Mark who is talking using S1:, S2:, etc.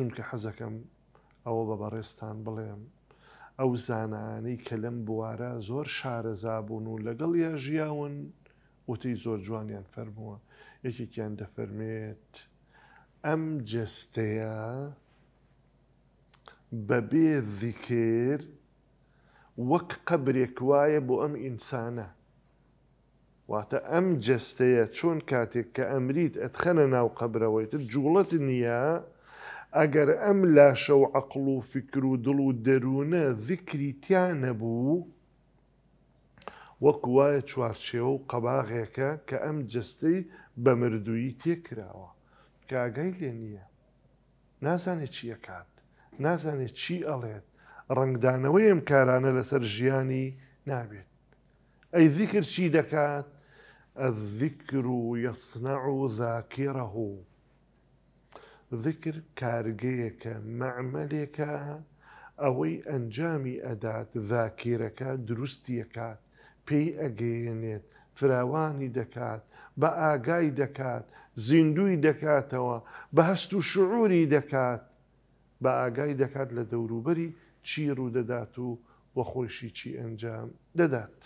S1: چونکە حەزەکەم ئەوە بە بەڕێستان بڵێم ئەو زانانی کە لەم بوارە زۆر شارەزابوون و لەگەڵ یا ژیاون وتی زۆر جوانیان فەرمووە یەکێکیان دەفەرمێت ئەم جستەیە بەبێ ذیکر وەک قەبرێک وایە بۆ ئەم ئینسانە واتە ئەم جستەیە چۆن کاتێک کە ئەمریت ئەتخەنە ناو قەبرەوەی تر جوڵەت نییە، ئەگەر ئەم لاشە و عقل و فکر و دڵ و دەروونە ذیکریتیانە بوو وەک وایە چوارچێوە و قەباغێکە کە ئەم جستەی بە مردووی تێکراوە کاگەی لێ نییە نازانێت چیە کات نازانێت چی ئەڵێت ڕنگدانەوەی ئەم کارانە لەسەر ژیانی نابێت ئەی ذیکر چی دەکات الذكر يصنع ذاكره ذکر کارگەیەکە مەعملێکە ئەوەی ئەنجامی ئەدات ذاکیرەکە دروستیەکات پێی ئەگەیەنێت فراوانی دەکات بە ئاگای دەکات زیندوی دەکاتەوە بە هەست و شعوری دەکات بە ئاگای دەکات لە دەوروبەری چی ڕوو دەدات و وە خۆشی چی ئەنجام دەدات.